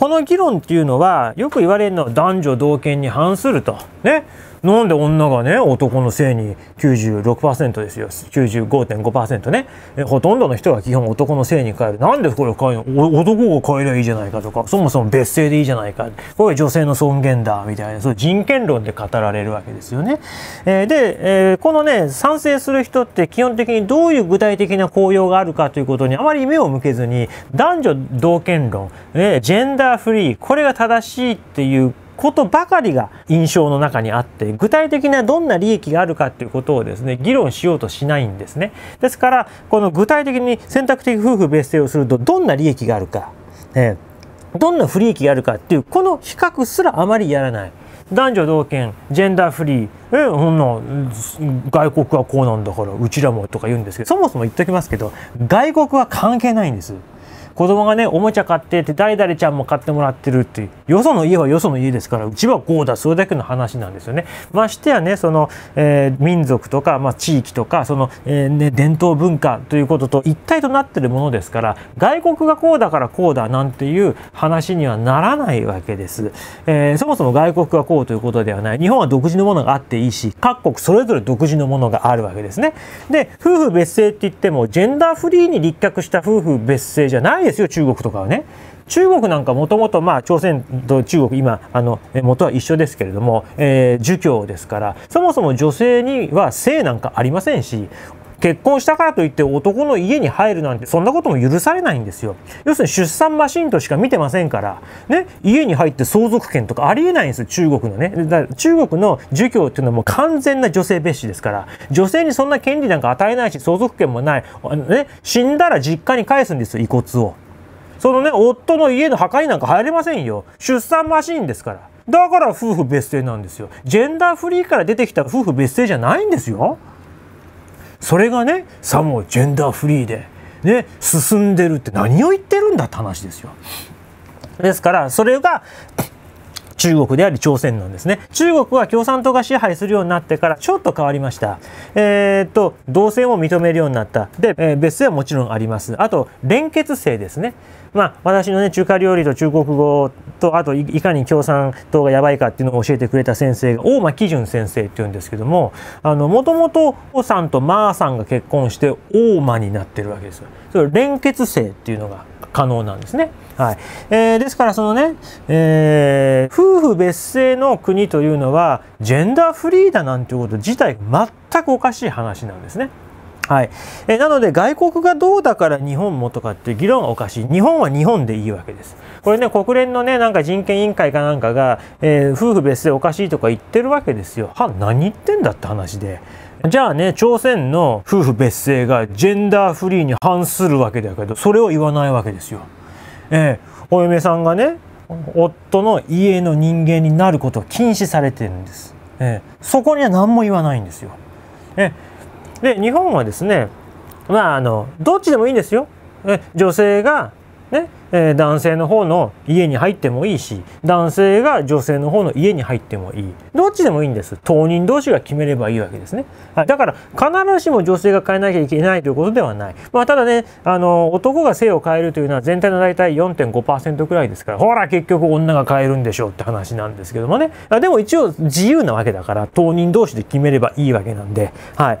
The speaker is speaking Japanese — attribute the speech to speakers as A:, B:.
A: この議論っていうのはよく言われるのは男女同権に反するとねなんで女がね男の性に96%ですよ95.5%ねほとんどの人が基本男の性に変えるなんでこれ変えるの男を変えりゃいいじゃないかとかそもそも別姓でいいじゃないかこれ女性の尊厳だみたいなそう人権論で語られるわけですよね。えー、で、えー、このね賛成する人って基本的にどういう具体的な効用があるかということにあまり目を向けずに男女同権論、えー、ジェンダーフリーこれが正しいっていうことばかりが印象の中にあって具体的などんな利益があるかっていうことをですね議論しようとしないんですねですからこの具体的に選択的夫婦別姓をするとどんな利益があるか、えー、どんな不利益があるかっていうこの比較すらあまりやらない男女同権ジェンダーフリーえそんな外国はこうなんだからうちらもとか言うんですけどそもそも言っときますけど外国は関係ないんです子供がねおもちゃ買ってて誰々ちゃんも買ってもらってるっていうよその家はよその家ですからうちはこうだそれだけの話なんですよね。ましてやねその、えー、民族とか、まあ、地域とかその、えー、ね、伝統文化ということと一体となってるものですから外国がこうだからこうだなんていう話にはならないわけです。えー、そもそも外国がこうということではない日本は独自のものがあっていいし各国それぞれ独自のものがあるわけですね。で夫婦別姓って言ってもジェンダーフリーに立脚した夫婦別姓じゃないですよ中国とかはね。中国なんかもともと朝鮮と中国今あの元は一緒ですけれども、えー、儒教ですからそもそも女性には性なんかありませんし結婚したからといって男の家に入るなんてそんなことも許されないんですよ要するに出産マシンとしか見てませんからね家に入って相続権とかありえないんですよ中国のねだから中国の儒教っていうのはもう完全な女性蔑視ですから女性にそんな権利なんか与えないし相続権もないあの、ね、死んだら実家に返すんですよ遺骨をそのね夫の家の墓になんか入れませんよ出産マシンですからだから夫婦別姓なんですよジェンダーフリーから出てきた夫婦別姓じゃないんですよそれがねさもジェンダーフリーで、ね、進んでるって何を言ってるんだって話ですよ。ですからそれが中国であり朝鮮なんですね。中国は共産党が支配するようになってからちょっと変わりました。えー、っと、同性を認めるようになった。で、えー、別姓はもちろんあります。あと、連結性ですね。まあ、私のね、中華料理と中国語と、あとい、いかに共産党がやばいかっていうのを教えてくれた先生が、大間基準先生っていうんですけども、あの、もともと、おさんとまーさんが結婚して、大間になってるわけですよ。それ、連結性っていうのが可能なんですね。はい。えー、ですから、そのね、えー、夫婦別姓の国というのはジェンダーフリーだなんていうこと自体全くおかしい話なんですね。はい、えなので外国がどうだから日本もとかっていう議論はおかしい日本は日本でいいわけですこれね国連のねなんか人権委員会かなんかが、えー、夫婦別姓おかしいとか言ってるわけですよは何言ってんだって話でじゃあね朝鮮の夫婦別姓がジェンダーフリーに反するわけだけどそれを言わないわけですよえー、お嫁さんがね夫の家の人間になることを禁止されてるんです、えー、そこには何も言わないんですよ、えー、で日本はですねまああのどっちでもいいんですよ、えー、女性がねえ男性の方の家に入ってもいいし男性が女性の方の家に入ってもいいどっちでもいいんです当人同士が決めればいいわけですね、はい、だから必ずしも女性が変えなきゃいけないということではない、まあ、ただねあの男が性を変えるというのは全体の大体4.5%くらいですからほら結局女が変えるんでしょうって話なんですけどもねでも一応自由なわけだから当人同士で決めればいいわけなんではい